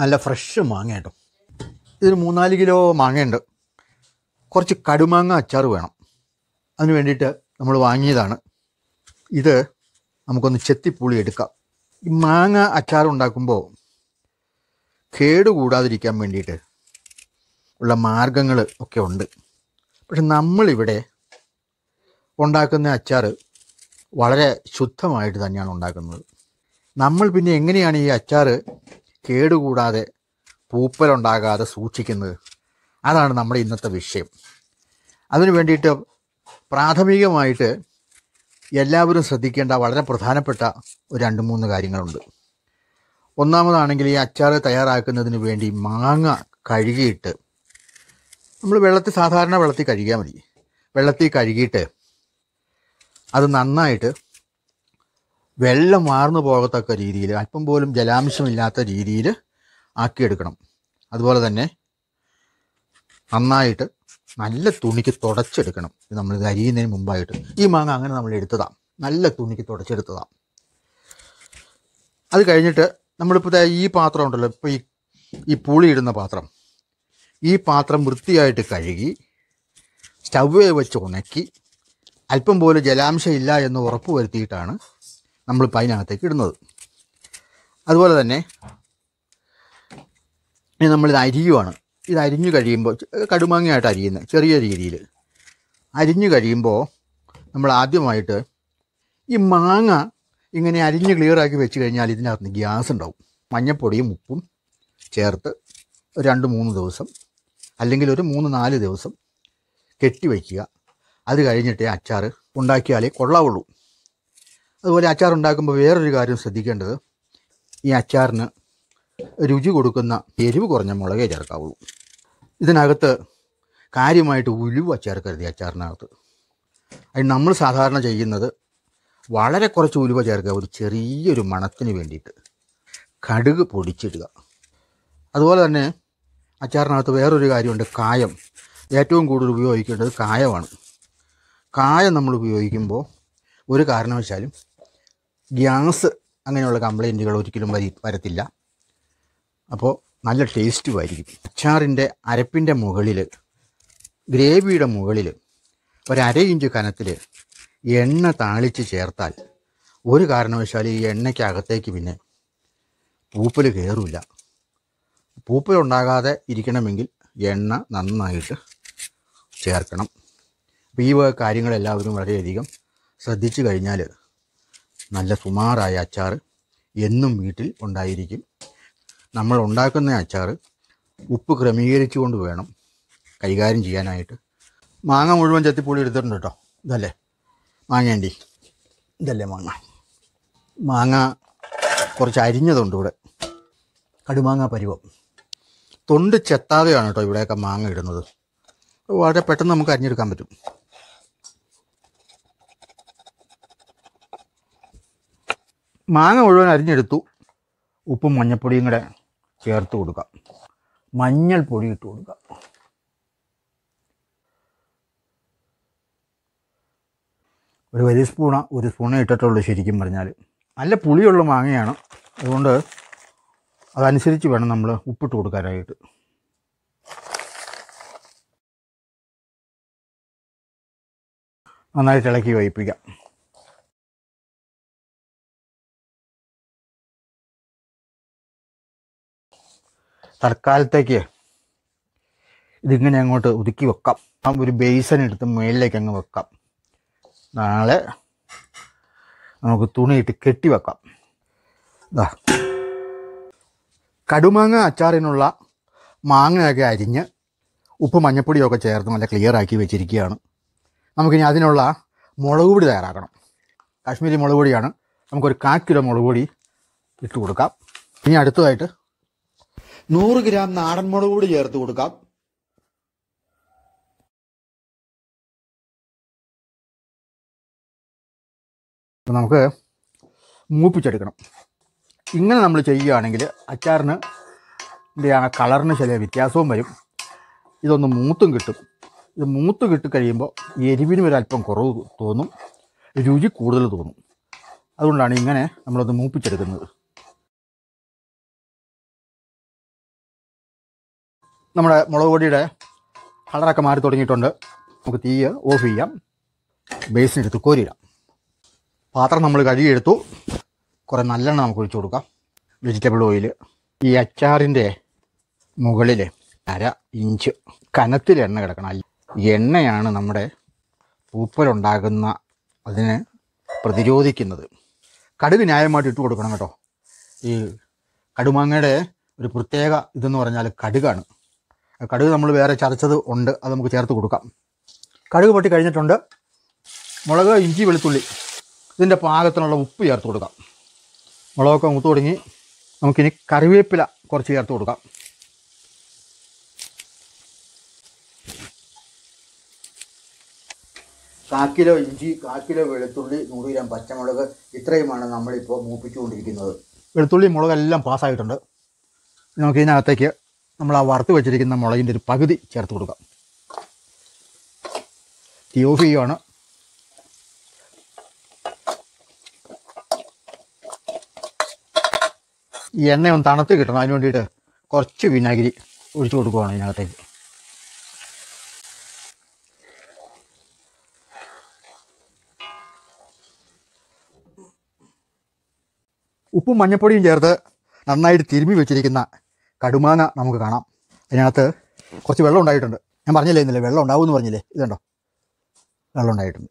നല്ല ഫ്രഷ് മാങ്ങ കേട്ടോ ഇതിന് മൂന്നാല് കിലോ മാങ്ങയുണ്ട് കുറച്ച് കടുമാങ്ങ അച്ചാർ വേണം അതിന് വേണ്ടിയിട്ട് നമ്മൾ വാങ്ങിയതാണ് ഇത് നമുക്കൊന്ന് ചെത്തിപ്പുളി എടുക്കാം ഈ മാങ്ങ അച്ചാർ ഉണ്ടാക്കുമ്പോൾ കേടുകൂടാതിരിക്കാൻ വേണ്ടിയിട്ട് ഉള്ള മാർഗങ്ങൾ ഒക്കെ ഉണ്ട് പക്ഷെ നമ്മളിവിടെ ഉണ്ടാക്കുന്ന അച്ചാർ വളരെ ശുദ്ധമായിട്ട് തന്നെയാണ് ഉണ്ടാക്കുന്നത് നമ്മൾ പിന്നെ എങ്ങനെയാണ് ഈ അച്ചാർ കേടുകൂടാതെ പൂപ്പലുണ്ടാകാതെ സൂക്ഷിക്കുന്നത് അതാണ് നമ്മുടെ ഇന്നത്തെ വിഷയം അതിനു വേണ്ടിയിട്ട് പ്രാഥമികമായിട്ട് എല്ലാവരും ശ്രദ്ധിക്കേണ്ട വളരെ പ്രധാനപ്പെട്ട ഒരു രണ്ട് മൂന്ന് കാര്യങ്ങളുണ്ട് ഒന്നാമതാണെങ്കിൽ ഈ അച്ചാർ തയ്യാറാക്കുന്നതിന് വേണ്ടി മാങ്ങ കഴുകിയിട്ട് നമ്മൾ വെള്ളത്തിൽ സാധാരണ വെള്ളത്തിൽ കഴുകിയാൽ മതി വെള്ളത്തിൽ കഴുകിയിട്ട് അത് നന്നായിട്ട് വെള്ളം വാർന്നു പോകത്തക്ക രീതിയിൽ അല്പം പോലും ജലാംശമില്ലാത്ത രീതിയിൽ ആക്കിയെടുക്കണം അതുപോലെ തന്നെ നന്നായിട്ട് നല്ല തുണിക്ക് തുടച്ചെടുക്കണം ഇത് നമ്മൾ ഇത് അരിയുന്നതിന് മുമ്പായിട്ട് ഈ മാങ്ങ അങ്ങനെ നമ്മൾ എടുത്തതാം നല്ല തുണിക്ക് തുടച്ചെടുത്തതാം അത് കഴിഞ്ഞിട്ട് നമ്മളിപ്പോൾ ഈ പാത്രം ഉണ്ടല്ലോ ഇപ്പോൾ ഈ ഈ പുളിയിടുന്ന പാത്രം ഈ പാത്രം വൃത്തിയായിട്ട് കഴുകി സ്റ്റൗവേ വെച്ച് ഉണക്കി അല്പം പോലും ജലാംശം ഇല്ല എന്ന് ഉറപ്പ് വരുത്തിയിട്ടാണ് നമ്മളിപ്പോൾ അതിനകത്തേക്ക് ഇടുന്നത് അതുപോലെ തന്നെ നമ്മളിത് അരിയുവാണ് ഇത് അരിഞ്ഞു കഴിയുമ്പോൾ കടുമാങ്ങയായിട്ട് അരിയുന്ന ചെറിയ രീതിയിൽ അരിഞ്ഞു കഴിയുമ്പോൾ നമ്മൾ ആദ്യമായിട്ട് ഈ മാങ്ങ ഇങ്ങനെ അരിഞ്ഞ് ക്ലിയറാക്കി വെച്ച് കഴിഞ്ഞാൽ ഇതിനകത്ത് ഗ്യാസ് ഉണ്ടാവും മഞ്ഞപ്പൊടിയും ഉപ്പും ചേർത്ത് രണ്ട് മൂന്ന് ദിവസം അല്ലെങ്കിൽ ഒരു മൂന്ന് നാല് ദിവസം കെട്ടി അത് കഴിഞ്ഞിട്ടേ അച്ചാറ് ഉണ്ടാക്കിയാലേ കൊള്ളാവുള്ളൂ അതുപോലെ അച്ചാർ ഉണ്ടാക്കുമ്പോൾ വേറൊരു കാര്യം ശ്രദ്ധിക്കേണ്ടത് ഈ അച്ചാറിന് രുചി കൊടുക്കുന്ന എരിവ് കുറഞ്ഞ മുളകേ ചേർക്കാവുള്ളൂ ഇതിനകത്ത് കാര്യമായിട്ട് ഉലുവ ചേർക്കരുത് അച്ചാറിനകത്ത് അതിന് നമ്മൾ സാധാരണ ചെയ്യുന്നത് വളരെ കുറച്ച് ഉലുവ ചേർക്കുക ഒരു ചെറിയൊരു മണത്തിന് വേണ്ടിയിട്ട് കടുക് പൊടിച്ചിടുക അതുപോലെ തന്നെ അച്ചാറിനകത്ത് വേറൊരു കാര്യമുണ്ട് കായം ഏറ്റവും കൂടുതൽ ഉപയോഗിക്കേണ്ടത് കായമാണ് കായം നമ്മൾ ഉപയോഗിക്കുമ്പോൾ ഒരു കാരണവശാലും ഗ്യാസ് അങ്ങനെയുള്ള കംപ്ലൈൻറ്റുകൾ ഒരിക്കലും വരി വരത്തില്ല അപ്പോൾ നല്ല ടേസ്റ്റും ആയിരിക്കും അച്ചാറിൻ്റെ അരപ്പിൻ്റെ മുകളിൽ ഗ്രേവിയുടെ മുകളിൽ ഒരര ഇഞ്ച് കനത്തിൽ എണ്ണ താളിച്ച് ചേർത്താൽ ഒരു കാരണവശാലും ഈ എണ്ണയ്ക്കകത്തേക്ക് പിന്നെ പൂപ്പൽ കയറില്ല പൂപ്പൽ ഉണ്ടാകാതെ ഇരിക്കണമെങ്കിൽ എണ്ണ നന്നായിട്ട് ചേർക്കണം അപ്പോൾ ഈ കാര്യങ്ങളെല്ലാവരും വളരെയധികം ശ്രദ്ധിച്ചു കഴിഞ്ഞാൽ നല്ല സുമാറായ അച്ചാർ എന്നും വീട്ടിൽ ഉണ്ടായിരിക്കും നമ്മൾ ഉണ്ടാക്കുന്ന അച്ചാർ ഉപ്പ് കൊണ്ട് വേണം കൈകാര്യം ചെയ്യാനായിട്ട് മാങ്ങ മുഴുവൻ ചത്തിപ്പൂളി എടുത്തിട്ടുണ്ട് കേട്ടോ ഇതല്ലേ മാങ്ങേണ്ടി ഇതല്ലേ മാങ്ങ മാങ്ങ കുറച്ച് അരിഞ്ഞതുണ്ട് ഇവിടെ കടുമാങ്ങ പരുവം തൊണ്ട് ചെത്താതെയാണ് കേട്ടോ ഇവിടെയൊക്കെ മാങ്ങ ഇടുന്നത് വളരെ പെട്ടെന്ന് നമുക്ക് അരിഞ്ഞെടുക്കാൻ പറ്റും മാങ്ങ മുഴുവൻ അരിഞ്ഞെടുത്തു ഉപ്പും മഞ്ഞൾപ്പൊടിയും കൂടെ ചേർത്ത് കൊടുക്കാം മഞ്ഞൾപ്പൊടി ഇട്ട് കൊടുക്കാം ഒരു വലിയ സ്പൂണ ഒരു സ്പൂണേ ഇട്ടിട്ടുള്ളൂ ശരിക്കും പറഞ്ഞാൽ നല്ല പുളിയുള്ള മാങ്ങയാണ് അതുകൊണ്ട് അതനുസരിച്ച് വേണം നമ്മൾ ഉപ്പിട്ട് കൊടുക്കാനായിട്ട് നന്നായിട്ട് ഇളക്കി വയ്പ്പിക്കാം തൽക്കാലത്തേക്ക് ഇതിങ്ങനെ അങ്ങോട്ട് ഒതുക്കി വെക്കാം ഒരു ബേസൻ എടുത്ത് മുകളിലേക്ക് അങ്ങ് വെക്കാം നാളെ നമുക്ക് തുണിയിട്ട് കെട്ടി വെക്കാം ഇതാ കടുമാങ്ങ അച്ചാറിനുള്ള മാങ്ങയൊക്കെ അരിഞ്ഞ് ഉപ്പ് മഞ്ഞപ്പൊടിയൊക്കെ ചേർത്ത് നല്ല ക്ലിയർ ആക്കി വെച്ചിരിക്കുകയാണ് നമുക്കിനി അതിനുള്ള മുളക് പൊടി തയ്യാറാക്കണം കാശ്മീരി മുളക് പൊടിയാണ് നമുക്കൊരു കാൽ കിലോ മുളക് പൊടി ഇട്ട് കൊടുക്കാം ഇനി അടുത്തതായിട്ട് നൂറ് ഗ്രാം നാടൻ മുളക് കൂടി ചേർത്ത് കൊടുക്കാം നമുക്ക് മൂപ്പിച്ചെടുക്കണം ഇങ്ങനെ നമ്മൾ ചെയ്യുകയാണെങ്കിൽ അച്ചാറിന് ആ കളറിന് ചില വ്യത്യാസവും വരും ഇതൊന്ന് മൂത്തും കിട്ടും ഇത് മൂത്ത് കിട്ടിക്കഴിയുമ്പോൾ എരിവിനും ഒരല്പം കുറവ് തോന്നും രുചി കൂടുതൽ തോന്നും അതുകൊണ്ടാണ് ഇങ്ങനെ നമ്മളത് മൂപ്പിച്ചെടുക്കുന്നത് നമ്മുടെ മുളക് പൊടിയുടെ കളറൊക്കെ മാറി തുടങ്ങിയിട്ടുണ്ട് നമുക്ക് തീ ഓഫ് ചെയ്യാം ബേസിനെടുത്ത് കോരിയിടാം പാത്രം നമ്മൾ കഴുകിയെടുത്തു കുറേ നല്ലെണ്ണ നമുക്ക് ഒഴിച്ചു കൊടുക്കാം വെജിറ്റബിൾ ഓയിൽ ഈ അച്ചാറിൻ്റെ മുകളിൽ അര ഇഞ്ച് കനത്തിൽ എണ്ണ കിടക്കണം എണ്ണയാണ് നമ്മുടെ പൂപ്പലുണ്ടാകുന്ന അതിനെ പ്രതിരോധിക്കുന്നത് കടുക് ന്യായമായിട്ട് ഇട്ട് കൊടുക്കണം കേട്ടോ ഈ കടുമാങ്ങയുടെ ഒരു പ്രത്യേക ഇതെന്ന് പറഞ്ഞാൽ കടുകാണ് കടുക് നമ്മൾ വേറെ ചതച്ചത് ഉണ്ട് അത് നമുക്ക് ചേർത്ത് കൊടുക്കാം കടുക് പൊട്ടി കഴിഞ്ഞിട്ടുണ്ട് മുളക് ഇഞ്ചി വെളുത്തുള്ളി ഇതിൻ്റെ പാകത്തിനുള്ള ഉപ്പ് ചേർത്ത് കൊടുക്കാം മുളകൊക്കെ മുത്തു തുടങ്ങി നമുക്കിനി കറിവേപ്പില കുറച്ച് ചേർത്ത് കൊടുക്കാം കാ കിലോ ഇഞ്ചി കാ കിലോ വെളുത്തുള്ളി നൂറ് ഗ്രാം പച്ചമുളക് ഇത്രയുമാണ് നമ്മളിപ്പോൾ മൂപ്പിച്ചുകൊണ്ടിരിക്കുന്നത് വെളുത്തുള്ളി മുളകെല്ലാം പാസ്സായിട്ടുണ്ട് ഇതിനകത്തേക്ക് നമ്മൾ ആ വറുത്ത് വെച്ചിരിക്കുന്ന മുളകിൻ്റെ ഒരു പകുതി ചേർത്ത് കൊടുക്കാം തീ ഓഫ് ചെയ്യുവാണ് ഈ എണ്ണ ഒന്ന് തണുത്ത് കിട്ടണം അതിന് വേണ്ടിയിട്ട് കുറച്ച് വിനാഗിരി ഒഴിച്ചു കൊടുക്കുവാണ് ഇതിനകത്തേക്ക് ഉപ്പും മഞ്ഞപ്പൊടിയും ചേർത്ത് നന്നായിട്ട് തിരുമ്മി വെച്ചിരിക്കുന്ന കടുമാങ്ങ നമുക്ക് കാണാം അതിനകത്ത് കുറച്ച് വെള്ളം ഉണ്ടായിട്ടുണ്ട് ഞാൻ പറഞ്ഞില്ലേ ഇന്നലെ വെള്ളം ഉണ്ടാവും എന്ന് പറഞ്ഞില്ലേ ഇതുണ്ടോ വെള്ളം ഉണ്ടായിട്ടുണ്ട്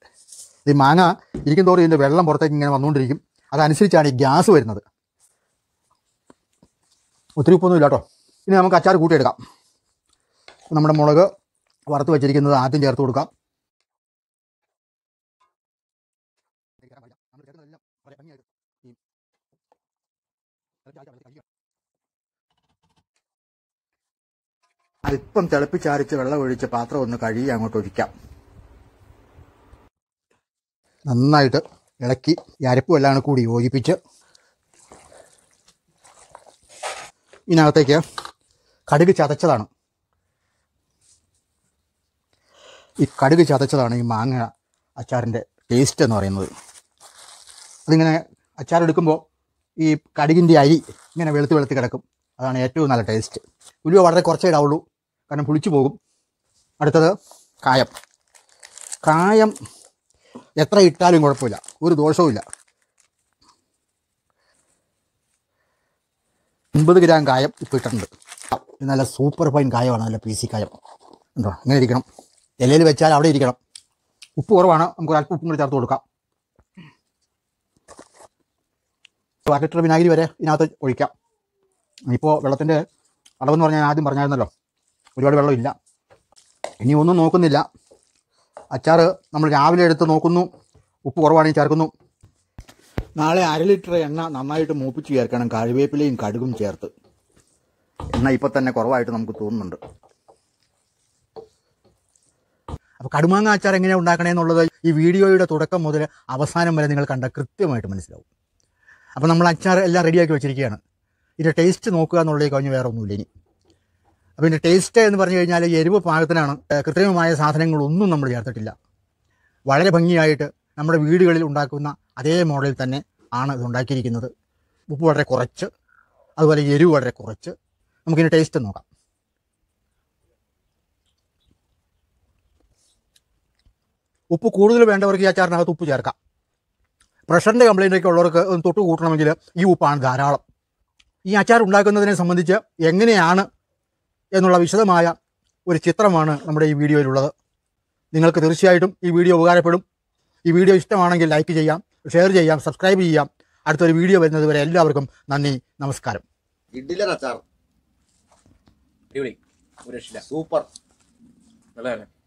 ഈ മാങ്ങ ഇരിക്കും തോറും ഇതിൻ്റെ വെള്ളം പുറത്തേക്ക് ഇങ്ങനെ വന്നുകൊണ്ടിരിക്കും അതനുസരിച്ചാണ് ഈ ഗ്യാസ് വരുന്നത് ഒത്തിരി ഉപ്പൊന്നും ഇല്ല കേട്ടോ ഇനി നമുക്ക് അച്ചാർ കൂട്ടിയെടുക്കാം നമ്മുടെ മുളക് വറുത്ത് വെച്ചിരിക്കുന്നത് ആദ്യം ചേർത്ത് കൊടുക്കാം അല്പം തിളപ്പിച്ചാരിച്ച് വെള്ളമൊഴിച്ച് പാത്രം ഒന്ന് കഴുകി അങ്ങോട്ട് ഒഴിക്കാം നന്നായിട്ട് ഇളക്കി ഈ അരപ്പും എല്ലാം കൂടി യോജിപ്പിച്ച് ഇതിനകത്തേക്ക് കടുക് ചതച്ചതാണ് ഈ കടുക് ചതച്ചതാണ് ഈ മാങ്ങ അച്ചാറിൻ്റെ ടേസ്റ്റ് എന്ന് പറയുന്നത് അതിങ്ങനെ അച്ചാറെടുക്കുമ്പോൾ ഈ കടുകിൻ്റെ അരി ഇങ്ങനെ വെളുത്ത് വെളുത്ത് കിടക്കും അതാണ് ഏറ്റവും നല്ല ടേസ്റ്റ് ഉലുവ വളരെ കുറച്ചേ ഇടാവുള്ളൂ കാരണം പുളിച്ചു പോകും അടുത്തത് കായം കായം എത്ര ഇട്ടാലും കുഴപ്പമില്ല ഒരു ദോഷവുമില്ല അൻപത് ഗ്രാം കായം ഇപ്പോൾ ഇട്ടിട്ടുണ്ട് നല്ല സൂപ്പർ ഫൈൻ കായമാണ് നല്ല പി കായം ഉണ്ടോ ഇങ്ങനെ ഇരിക്കണം ഇലയിൽ വെച്ചാൽ അവിടെ ഇരിക്കണം ഉപ്പ് കുറവാണ് നമുക്ക് ഒരല്പം ഉപ്പും കൂടി ചേർത്ത് കൊടുക്കാം അര ലിറ്റർ വിനാഗിരി വരെ ഇതിനകത്ത് ഒഴിക്കാം ഇപ്പോൾ വെള്ളത്തിൻ്റെ അളവെന്ന് പറഞ്ഞാൽ ആദ്യം പറഞ്ഞായിരുന്നല്ലോ ഒരുപാട് വെള്ളമില്ല ഇനി ഒന്നും നോക്കുന്നില്ല അച്ചാർ നമ്മൾ രാവിലെ എടുത്ത് നോക്കുന്നു ഉപ്പ് കുറവാണെങ്കിൽ ചേർക്കുന്നു നാളെ അര ലിറ്റർ എണ്ണ നന്നായിട്ട് മൂപ്പിച്ച് ചേർക്കണം കഴിവേപ്പിലയും കടുകും ചേർത്ത് എണ്ണ ഇപ്പം തന്നെ കുറവായിട്ട് നമുക്ക് തോന്നുന്നുണ്ട് അപ്പോൾ കടുമാങ്ങ അച്ചാർ എങ്ങനെയാണ് ഉണ്ടാക്കണമെന്നുള്ളത് ഈ വീഡിയോയുടെ തുടക്കം മുതൽ അവസാനം വരെ നിങ്ങൾ കണ്ട കൃത്യമായിട്ട് മനസ്സിലാവും അപ്പോൾ നമ്മൾ അച്ചാർ എല്ലാം റെഡിയാക്കി വെച്ചിരിക്കുകയാണ് ഇതിൻ്റെ ടേസ്റ്റ് നോക്കുക എന്നുള്ളതിൽ കഴിഞ്ഞ് വേറെ ഒന്നുമില്ല ഇനി പിന്നെ ടേസ്റ്റ് എന്ന് പറഞ്ഞു കഴിഞ്ഞാൽ എരിവ് പാകത്തിനാണ് കൃത്രിമമായ സാധനങ്ങളൊന്നും നമ്മൾ ചേർത്തിട്ടില്ല വളരെ ഭംഗിയായിട്ട് നമ്മുടെ വീടുകളിൽ ഉണ്ടാക്കുന്ന അതേ മോഡലിൽ തന്നെ ആണ് ഇത് ഉണ്ടാക്കിയിരിക്കുന്നത് ഉപ്പ് വളരെ കുറച്ച് അതുപോലെ എരിവ് വളരെ കുറച്ച് നമുക്കിനി ടേസ്റ്റ് നോക്കാം ഉപ്പ് കൂടുതൽ വേണ്ടവർക്ക് ഈ അച്ചാറിനകത്ത് ഉപ്പ് ചേർക്കാം പ്രഷറിൻ്റെ കംപ്ലയിൻ്റൊക്കെ ഉള്ളവർക്ക് തൊട്ട് കൂട്ടണമെങ്കിൽ ഈ ഉപ്പാണ് ധാരാളം ഈ അച്ചാർ ഉണ്ടാക്കുന്നതിനെ സംബന്ധിച്ച് എങ്ങനെയാണ് എന്നുള്ള വിശദമായ ഒരു ചിത്രമാണ് നമ്മുടെ ഈ വീഡിയോയിലുള്ളത് നിങ്ങൾക്ക് തീർച്ചയായിട്ടും ഈ വീഡിയോ ഉപകാരപ്പെടും ഈ വീഡിയോ ഇഷ്ടമാണെങ്കിൽ ലൈക്ക് ചെയ്യാം ഷെയർ ചെയ്യാം സബ്സ്ക്രൈബ് ചെയ്യാം അടുത്തൊരു വീഡിയോ വരുന്നതുവരെ എല്ലാവർക്കും നന്ദി നമസ്കാരം ഇഡ്ഡിലെ സൂപ്പർ നല്ലതല്ലേ